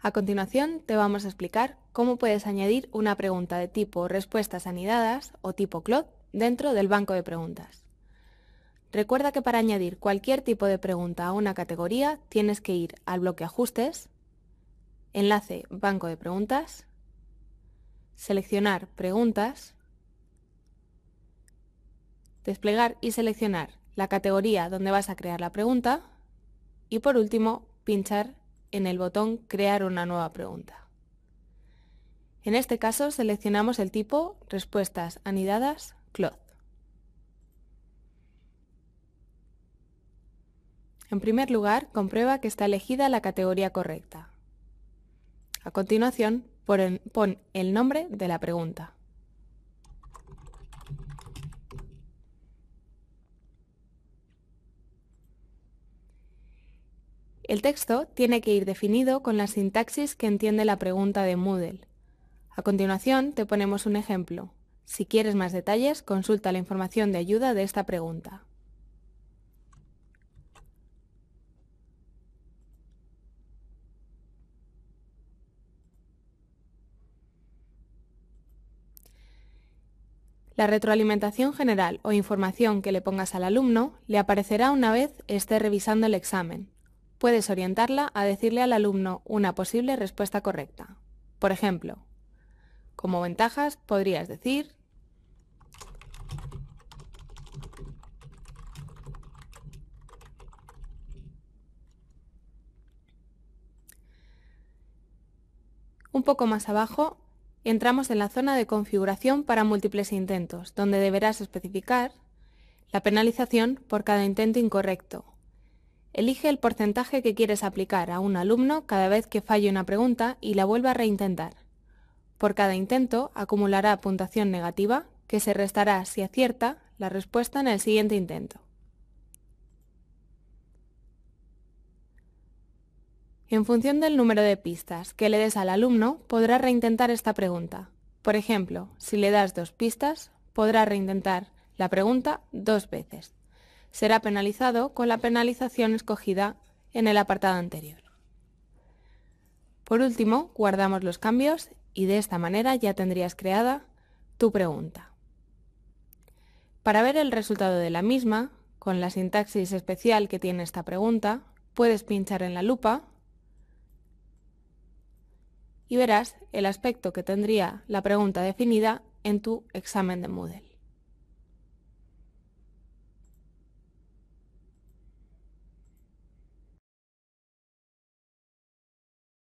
A continuación te vamos a explicar cómo puedes añadir una pregunta de tipo respuestas anidadas o tipo CLOT dentro del banco de preguntas. Recuerda que para añadir cualquier tipo de pregunta a una categoría tienes que ir al bloque Ajustes, enlace Banco de preguntas, seleccionar Preguntas, desplegar y seleccionar la categoría donde vas a crear la pregunta y por último pinchar en el botón Crear una nueva pregunta. En este caso seleccionamos el tipo Respuestas anidadas Cloth. En primer lugar, comprueba que está elegida la categoría correcta. A continuación, pon el nombre de la pregunta. El texto tiene que ir definido con la sintaxis que entiende la pregunta de Moodle. A continuación, te ponemos un ejemplo. Si quieres más detalles, consulta la información de ayuda de esta pregunta. La retroalimentación general o información que le pongas al alumno le aparecerá una vez esté revisando el examen, puedes orientarla a decirle al alumno una posible respuesta correcta. Por ejemplo, como ventajas podrías decir Un poco más abajo, entramos en la zona de configuración para múltiples intentos, donde deberás especificar la penalización por cada intento incorrecto Elige el porcentaje que quieres aplicar a un alumno cada vez que falle una pregunta y la vuelva a reintentar. Por cada intento acumulará puntuación negativa, que se restará si acierta la respuesta en el siguiente intento. En función del número de pistas que le des al alumno, podrá reintentar esta pregunta. Por ejemplo, si le das dos pistas, podrá reintentar la pregunta dos veces será penalizado con la penalización escogida en el apartado anterior. Por último, guardamos los cambios y de esta manera ya tendrías creada tu pregunta. Para ver el resultado de la misma, con la sintaxis especial que tiene esta pregunta, puedes pinchar en la lupa y verás el aspecto que tendría la pregunta definida en tu examen de Moodle.